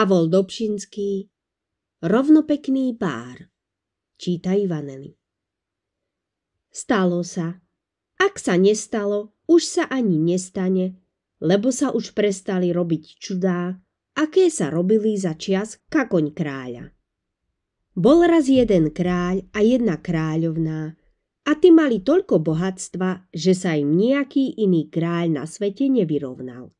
Pavol Dobšinský Rovnopekný pár Číta Ivaneli. Stalo sa. Ak sa nestalo, už sa ani nestane, lebo sa už prestali robiť čudá, aké sa robili za čias kakoň kráľa. Bol raz jeden kráľ a jedna kráľovná, a ty mali toľko bohatstva, že sa im nejaký iný kráľ na svete nevyrovnal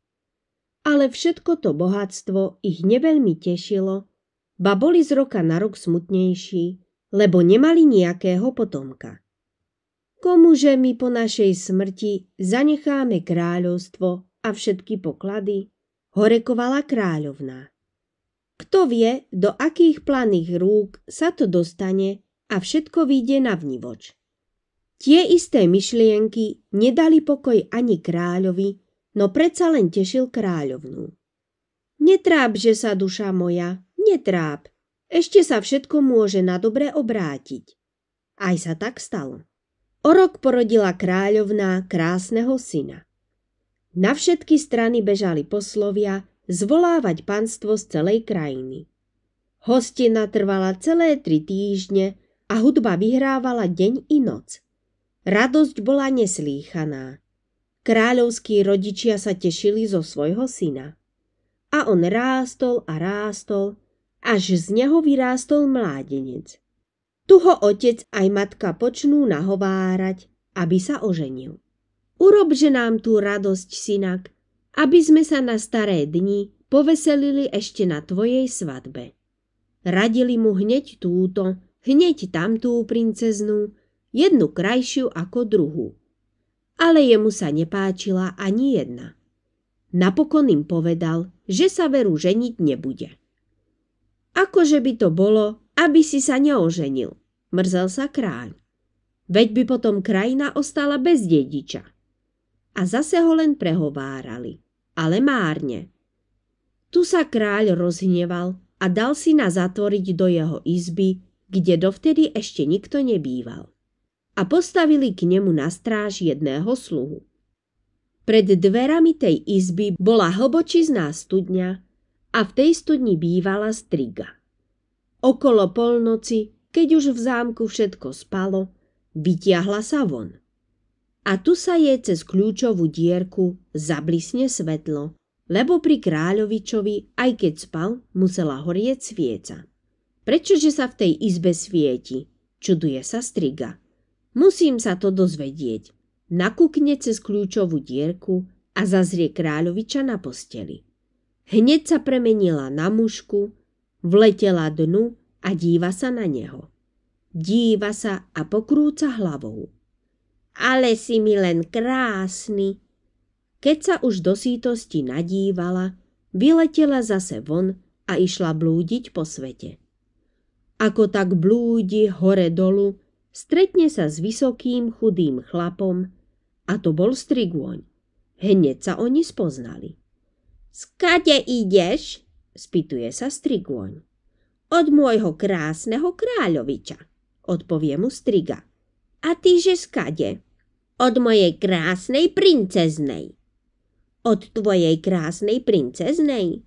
ale všetko to bohatstvo ich neveľmi tešilo, ba boli z roka na rok smutnejší, lebo nemali nejakého potomka. Komuže my po našej smrti zanecháme kráľovstvo a všetky poklady? Horekovala kráľovná. Kto vie, do akých planých rúk sa to dostane a všetko vyjde na vnívoč. Tie isté myšlienky nedali pokoj ani kráľovi, no predsa len tešil kráľovnú. Netráp, že sa duša moja, netráp, ešte sa všetko môže na dobre obrátiť. Aj sa tak stalo. O rok porodila kráľovná krásneho syna. Na všetky strany bežali poslovia zvolávať panstvo z celej krajiny. Hostina trvala celé tri týždne a hudba vyhrávala deň i noc. Radosť bola neslýchaná. Kráľovskí rodičia sa tešili zo svojho syna. A on rástol a rástol, až z neho vyrástol mládenec. Tu ho otec aj matka počnú nahovárať, aby sa oženil. Urob, že nám tú radosť, synak, aby sme sa na staré dni poveselili ešte na tvojej svadbe. Radili mu hneď túto, hneď tamtú princeznú, jednu krajšiu ako druhú ale jemu sa nepáčila ani jedna. Napokon im povedal, že sa veru ženiť nebude. Akože by to bolo, aby si sa neoženil, mrzel sa kráľ. Veď by potom krajina ostala bez dediča. A zase ho len prehovárali, ale márne. Tu sa kráľ rozhneval a dal si na zatvoriť do jeho izby, kde dovtedy ešte nikto nebýval a postavili k nemu na stráž jedného sluhu. Pred dverami tej izby bola hlbočizná studňa a v tej studni bývala striga. Okolo polnoci, keď už v zámku všetko spalo, vytiahla sa von. A tu sa jej cez kľúčovú dierku zablisne svetlo, lebo pri kráľovičovi, aj keď spal, musela horieť svieca. Prečože sa v tej izbe svieti? Čuduje sa striga. Musím sa to dozvedieť. Nakúkne cez kľúčovú dierku a zazrie kráľoviča na posteli. Hneď sa premenila na mušku, vletela dnu a díva sa na neho. Díva sa a pokrúca hlavou. Ale si mi len krásny. Keď sa už do sítosti nadívala, vyletela zase von a išla blúdiť po svete. Ako tak blúdi hore dolu, Stretne sa s vysokým, chudým chlapom a to bol strigôň. Hneď sa oni spoznali. Skade ideš? spýtuje sa strigôň. Od môjho krásneho kráľoviča, odpovie mu striga. A ty že skade? Od mojej krásnej princeznej. Od tvojej krásnej princeznej?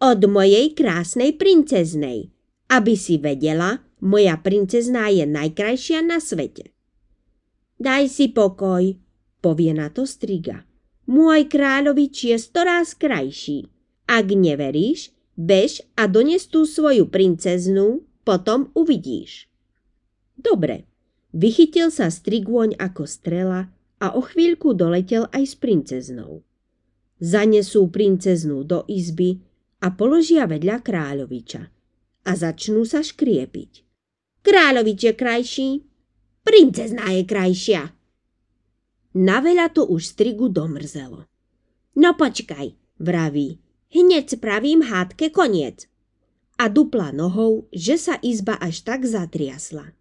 Od mojej krásnej princeznej, aby si vedela, moja princezná je najkrajšia na svete. Daj si pokoj, povie na to striga. Môj kráľovič je storaz krajší. Ak neveríš, bež a dones tú svoju princeznú, potom uvidíš. Dobre, vychytil sa strigôň ako strela a o chvíľku doletel aj s princeznou. Zanesú princeznú do izby a položia vedľa kráľoviča a začnú sa škriepiť. Kráľovič je krajší, princezná je krajšia. Na veľa to už strigu domrzelo. No počkaj, vraví, hneď spravím hádke koniec. A dupla nohou, že sa izba až tak zatriasla.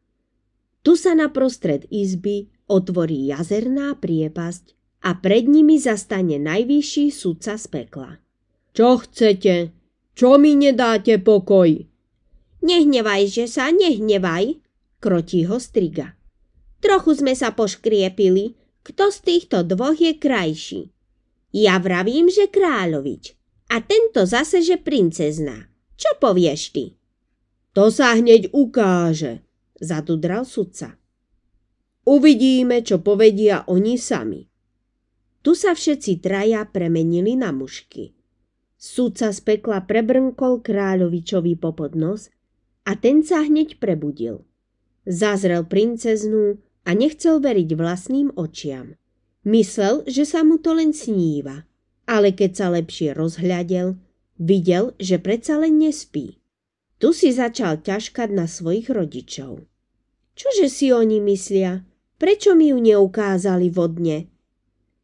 Tu sa na prostred izby otvorí jazerná priepasť a pred nimi zastane najvyšší sudca z pekla. Čo chcete? Čo mi nedáte pokoj? Nehnevaj, že sa nehnevaj, krotí ho striga. Trochu sme sa poškriepili, kto z týchto dvoch je krajší. Ja vravím, že kráľovič a tento zase, že princezná. Čo povieš ty? To sa hneď ukáže, zadudral sudca. Uvidíme, čo povedia oni sami. Tu sa všetci traja premenili na mušky. Sudca z pekla prebrnkol kráľovičovi po podnos a ten sa hneď prebudil. Zazrel princeznú a nechcel veriť vlastným očiam. Myslel, že sa mu to len sníva, ale keď sa lepšie rozhľadel, videl, že predsa len nespí. Tu si začal ťažkať na svojich rodičov. Čože si oni myslia? Prečo mi ju neukázali vodne?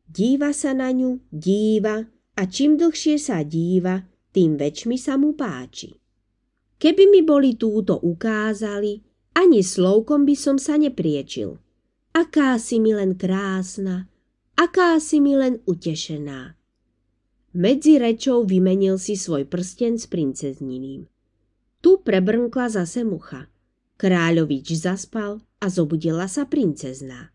Díva sa na ňu, díva a čím dlhšie sa díva, tým väčšmi sa mu páči. Keby mi boli túto ukázali, ani slovkom by som sa nepriečil. Aká si mi len krásna, aká si mi len utešená. Medzi rečou vymenil si svoj prsten s princezniným. Tu prebrnkla zase mucha. Kráľovič zaspal a zobudila sa princezná.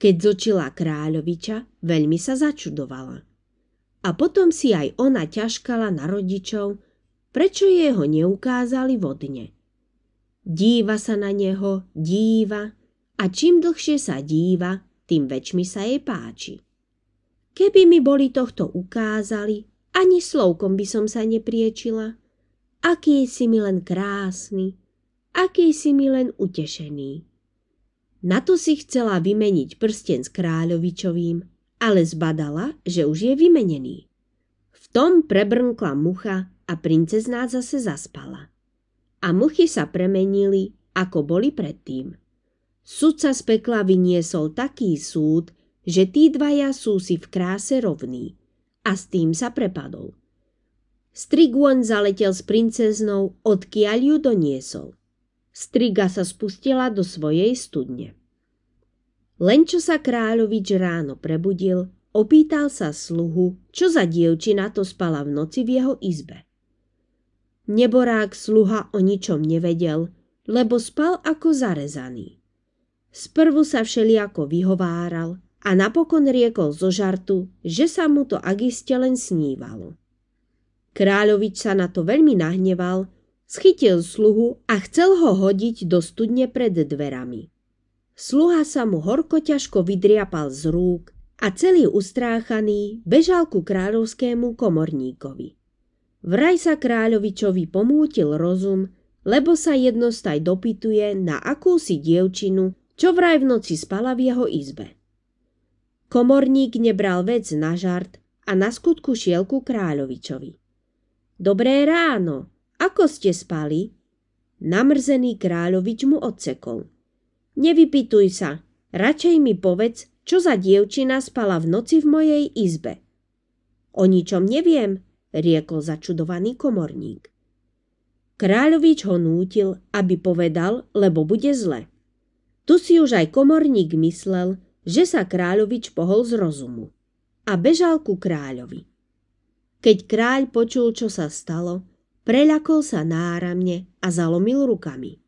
Keď zočila kráľoviča, veľmi sa začudovala. A potom si aj ona ťažkala na rodičov, Prečo jeho neukázali vodne? Díva sa na neho, díva a čím dlhšie sa díva, tým väčšmi sa jej páči. Keby mi boli tohto ukázali, ani slovkom by som sa nepriečila. Aký si mi len krásny, aký si mi len utešený. Na to si chcela vymeniť prsten s kráľovičovým, ale zbadala, že už je vymenený. V tom prebrnkla mucha a princezná zase zaspala. A muchy sa premenili, ako boli predtým. Sudca z pekla vyniesol taký súd, že tí dvaja sú si v kráse rovní a s tým sa prepadol. Striguon zaletel s princeznou, odkiaľ ju doniesol. Striga sa spustila do svojej studne. Len čo sa kráľovič ráno prebudil, opýtal sa sluhu, čo za dievčina to spala v noci v jeho izbe. Neborák sluha o ničom nevedel, lebo spal ako zarezaný. Sprvu sa všeliako vyhováral a napokon riekol zo žartu, že sa mu to agiste len snívalo. Kráľovič sa na to veľmi nahneval, Schytil sluhu a chcel ho hodiť do studne pred dverami. Sluha sa mu horko ťažko vydriapal z rúk a celý ustráchaný bežal ku kráľovskému komorníkovi. Vraj sa kráľovičovi pomútil rozum, lebo sa jednostaj dopituje na akúsi dievčinu, čo vraj v noci spala v jeho izbe. Komorník nebral vec na žart a na skutku šiel ku kráľovičovi. Dobré ráno, ako ste spali? Namrzený kráľovič mu odsekol. Nevypituj sa, radšej mi povedz, čo za dievčina spala v noci v mojej izbe. O ničom neviem, riekol začudovaný komorník. Kráľovič ho nútil, aby povedal, lebo bude zle. Tu si už aj komorník myslel, že sa kráľovič pohol z rozumu a bežal ku kráľovi. Keď kráľ počul, čo sa stalo, preľakol sa náramne a zalomil rukami.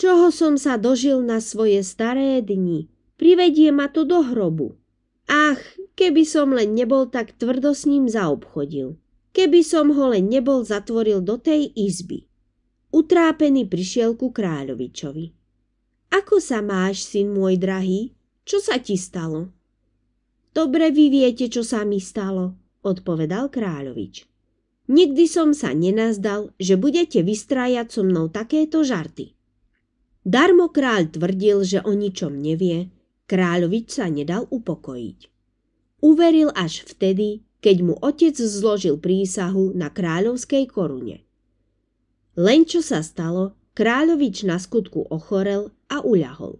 Čoho som sa dožil na svoje staré dni? Privedie ma to do hrobu. Ach, Keby som len nebol tak tvrdo s ním zaobchodil. Keby som ho len nebol zatvoril do tej izby. Utrápený prišiel ku kráľovičovi. Ako sa máš, syn môj drahý? Čo sa ti stalo? Dobre vy viete, čo sa mi stalo, odpovedal kráľovič. Nikdy som sa nenazdal, že budete vystrájať so mnou takéto žarty. Darmo kráľ tvrdil, že o ničom nevie, kráľovič sa nedal upokojiť. Uveril až vtedy, keď mu otec zložil prísahu na kráľovskej korune. Len čo sa stalo, kráľovič na skutku ochorel a uľahol.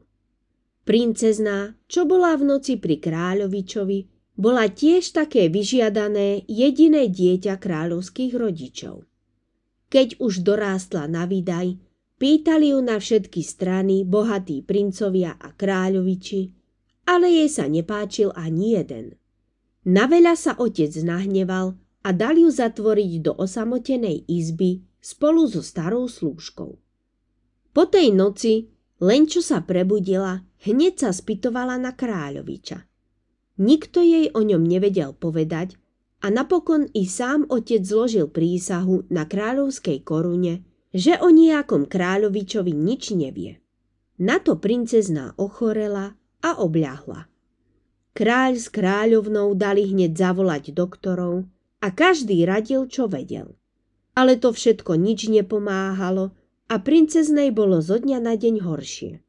Princezná, čo bola v noci pri kráľovičovi, bola tiež také vyžiadané jediné dieťa kráľovských rodičov. Keď už dorástla na výdaj, pýtali ju na všetky strany bohatí princovia a kráľoviči, ale jej sa nepáčil ani jeden. Na veľa sa otec nahneval a dal ju zatvoriť do osamotenej izby spolu so starou slúžkou. Po tej noci, len čo sa prebudila, hneď sa spytovala na kráľoviča. Nikto jej o ňom nevedel povedať a napokon i sám otec zložil prísahu na kráľovskej korune, že o nejakom kráľovičovi nič nevie. Na to princezná ochorela a obľahla. Kráľ s kráľovnou dali hneď zavolať doktorov a každý radil, čo vedel. Ale to všetko nič nepomáhalo a princeznej bolo zo dňa na deň horšie.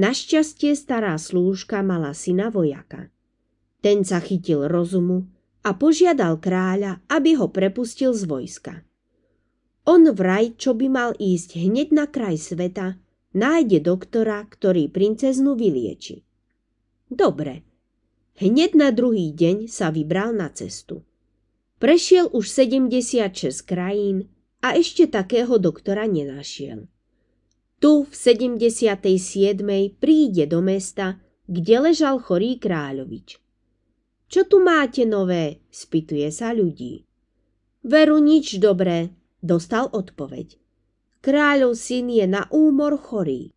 Našťastie stará slúžka mala syna vojaka. Ten sa chytil rozumu a požiadal kráľa, aby ho prepustil z vojska. On vraj, čo by mal ísť hneď na kraj sveta, nájde doktora, ktorý princeznu vylieči. Dobre, Hneď na druhý deň sa vybral na cestu. Prešiel už 76 krajín a ešte takého doktora nenašiel. Tu v 77. príde do mesta, kde ležal chorý kráľovič. Čo tu máte nové? spýtuje sa ľudí. Veru nič dobré, dostal odpoveď. Kráľov syn je na úmor chorý.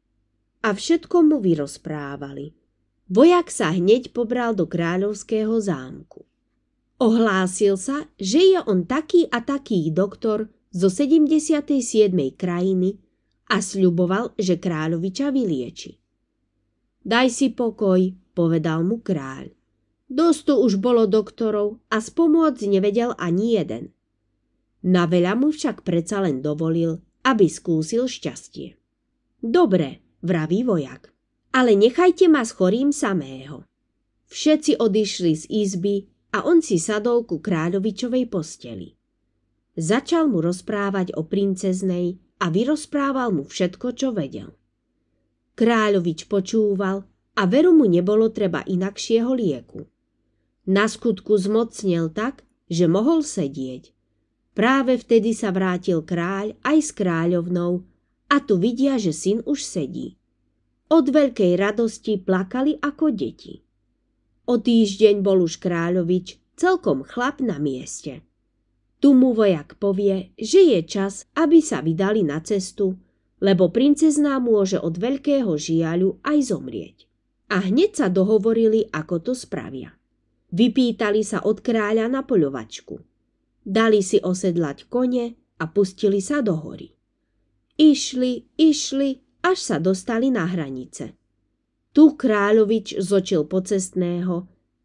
A všetko mu vyrozprávali. Vojak sa hneď pobral do kráľovského zámku. Ohlásil sa, že je on taký a taký doktor zo 77. krajiny a sľuboval, že kráľoviča vylieči. Daj si pokoj, povedal mu kráľ. Dosť tu už bolo doktorov a spomôcť nevedel ani jeden. Na veľa mu však predsa len dovolil, aby skúsil šťastie. Dobre, vraví vojak ale nechajte ma s chorým samého. Všetci odišli z izby a on si sadol ku kráľovičovej posteli. Začal mu rozprávať o princeznej a vyrozprával mu všetko, čo vedel. Kráľovič počúval a veru mu nebolo treba inakšieho lieku. Na skutku zmocnil tak, že mohol sedieť. Práve vtedy sa vrátil kráľ aj s kráľovnou a tu vidia, že syn už sedí. Od veľkej radosti plakali ako deti. O týždeň bol už Kráľovič celkom chlap na mieste. Tu mu vojak povie, že je čas, aby sa vydali na cestu, lebo princezná môže od veľkého žiaľu aj zomrieť. A hneď sa dohovorili, ako to spravia. Vypýtali sa od kráľa na poľovačku. Dali si osedlať kone a pustili sa do hory. Išli, išli až sa dostali na hranice. Tu kráľovič zočil pocestného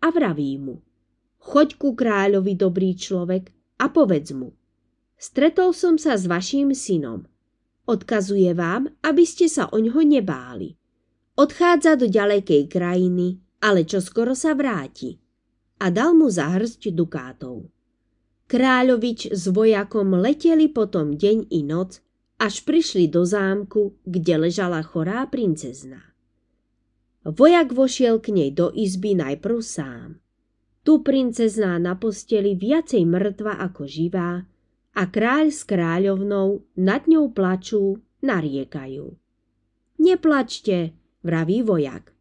a vraví mu. Choď ku kráľovi, dobrý človek, a povedz mu. Stretol som sa s vaším synom. Odkazuje vám, aby ste sa oňho nebáli. Odchádza do ďalekej krajiny, ale čo skoro sa vráti. A dal mu zahrzť dukátov. Kráľovič s vojakom leteli potom deň i noc až prišli do zámku, kde ležala chorá princezna. Vojak vošiel k nej do izby najprv sám. Tu princezná na posteli viacej mŕtva ako živá a kráľ s kráľovnou nad ňou plačú, nariekajú. Neplačte, vraví vojak.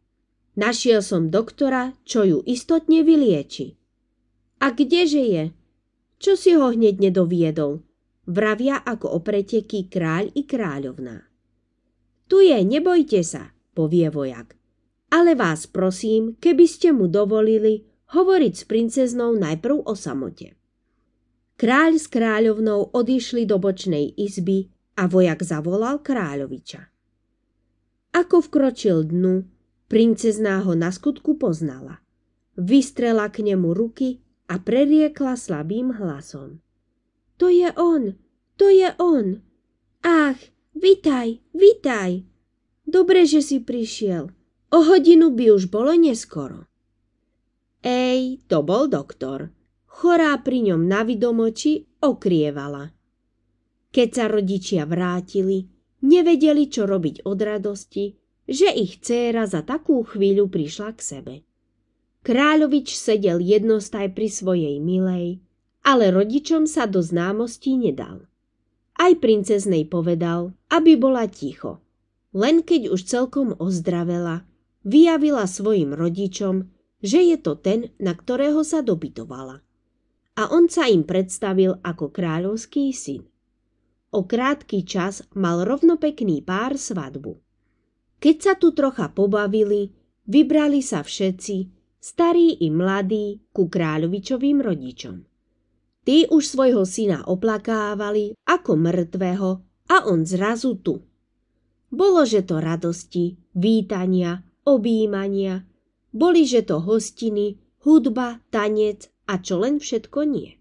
Našiel som doktora, čo ju istotne vylieči. A kdeže je? Čo si ho hneď nedoviedol? vravia ako o preteky kráľ i kráľovná. Tu je, nebojte sa, povie vojak. Ale vás prosím, keby ste mu dovolili hovoriť s princeznou najprv o samote. Kráľ s kráľovnou odišli do bočnej izby a vojak zavolal kráľoviča. Ako vkročil dnu, princezná ho na skutku poznala. Vystrela k nemu ruky a preriekla slabým hlasom. To je on, to je on. Ach, vitaj, vitaj. Dobre, že si prišiel. O hodinu by už bolo neskoro. Ej, to bol doktor. Chorá pri ňom na vidomoči okrievala. Keď sa rodičia vrátili, nevedeli, čo robiť od radosti, že ich dcéra za takú chvíľu prišla k sebe. Kráľovič sedel jednostaj pri svojej milej, ale rodičom sa do známostí nedal. Aj princeznej povedal, aby bola ticho. Len keď už celkom ozdravela, vyjavila svojim rodičom, že je to ten, na ktorého sa dobytovala. A on sa im predstavil ako kráľovský syn. O krátky čas mal rovnopekný pár svadbu. Keď sa tu trocha pobavili, vybrali sa všetci, starí i mladí, ku kráľovičovým rodičom. Tí už svojho syna oplakávali ako mŕtvého a on zrazu tu. Bolo, že to radosti, vítania, objímania, boli, že to hostiny, hudba, tanec a čo len všetko nie.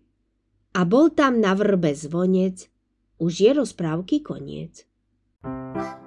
A bol tam na vrbe zvonec, už je rozprávky koniec. thank you